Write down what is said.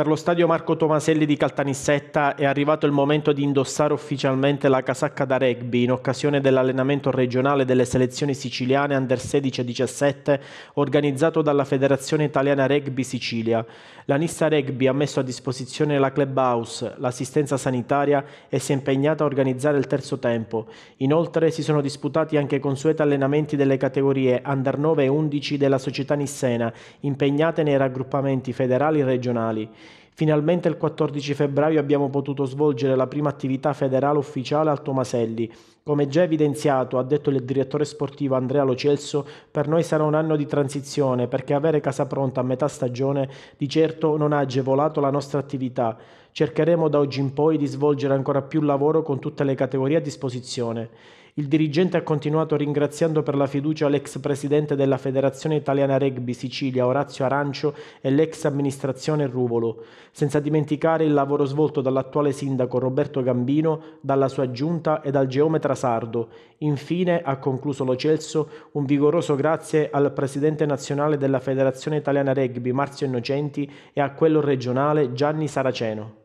Per lo stadio Marco Tomaselli di Caltanissetta è arrivato il momento di indossare ufficialmente la casacca da rugby in occasione dell'allenamento regionale delle selezioni siciliane under 16 e 17 organizzato dalla Federazione Italiana Rugby Sicilia. La Nissa Rugby ha messo a disposizione la clubhouse, l'assistenza sanitaria e si è impegnata a organizzare il terzo tempo. Inoltre si sono disputati anche consueti allenamenti delle categorie under 9 e 11 della società nissena impegnate nei raggruppamenti federali e regionali. Finalmente il 14 febbraio abbiamo potuto svolgere la prima attività federale ufficiale al Tomaselli come già evidenziato, ha detto il direttore sportivo Andrea Locelso, per noi sarà un anno di transizione perché avere casa pronta a metà stagione di certo non ha agevolato la nostra attività. Cercheremo da oggi in poi di svolgere ancora più lavoro con tutte le categorie a disposizione. Il dirigente ha continuato ringraziando per la fiducia l'ex presidente della Federazione Italiana Rugby Sicilia Orazio Arancio e l'ex amministrazione Ruvolo, senza dimenticare il lavoro svolto dall'attuale sindaco Roberto Gambino, dalla sua giunta e dal geometra sardo. Infine ha concluso lo Celso un vigoroso grazie al presidente nazionale della Federazione Italiana Rugby Marzio Innocenti e a quello regionale Gianni Saraceno.